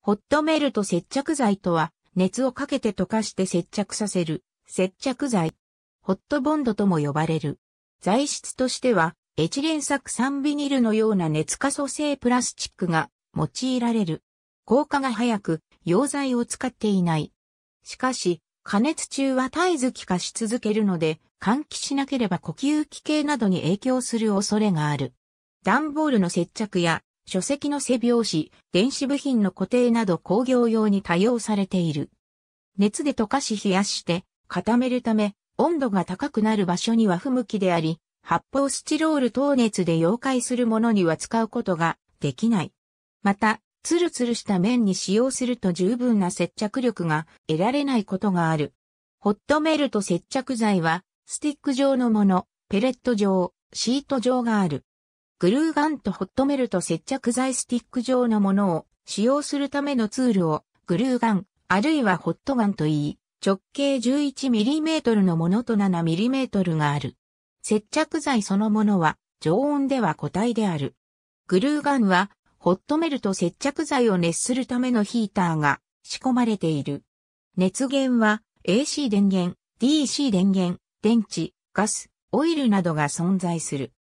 ホットメルト接着剤とは、熱をかけて溶かして接着させる、接着剤。ホットボンドとも呼ばれる。材質としては、エチレン酢酸ビニルのような熱可塑性プラスチックが用いられる。効果が早く、溶剤を使っていない。しかし、加熱中は絶えず気化し続けるので、換気しなければ呼吸器系などに影響する恐れがある。段ボールの接着や書籍の背拍子、電子部品の固定など工業用に多用されている。熱で溶かし冷やして固めるため、温度が高くなる場所には不向きであり、発泡スチロール等熱で溶解するものには使うことができない。また、ツルツルした面に使用すると十分な接着力が得られないことがある。ホットメルト接着剤は、スティック状のもの、ペレット状、シート状がある。グルーガンとホットメルト接着剤スティック状のものを使用するためのツールをグルーガン、あるいはホットガンと言い、直径 11mm のものと 7mm がある。接着剤そのものは常温では固体である。グルーガンはホットメルト接着剤を熱するためのヒーターが仕込まれている。熱源は AC 電源、DC 電源、電池、ガス、オイルなどが存在する。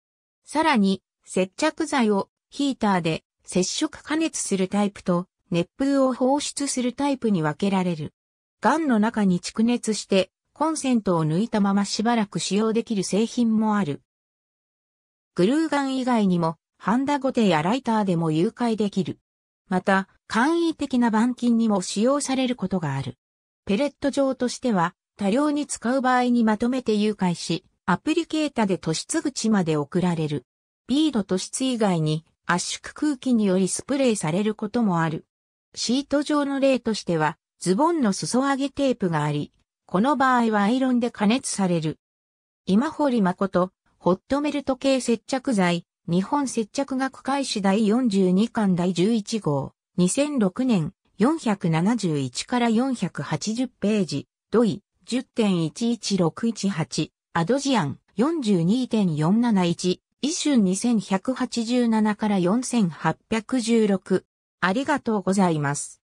さらに接着剤をヒーターで接触加熱するタイプと熱風を放出するタイプに分けられる。ガンの中に蓄熱してコンセントを抜いたまましばらく使用できる製品もある。グルーガン以外にもハンダゴテやライターでも誘拐できる。また、簡易的な板金にも使用されることがある。ペレット状としては、多量に使う場合にまとめて誘拐し、アプリケータで突出口まで送られる。ビードと質以外に圧縮空気によりスプレーされることもある。シート状の例としては、ズボンの裾上げテープがあり、この場合はアイロンで加熱される。今堀誠、ホットメルト系接着剤、日本接着学会誌第42巻第11号、2006年、471から480ページ、土井、10.11618、アドジアン、42.471、一瞬2187から4816。ありがとうございます。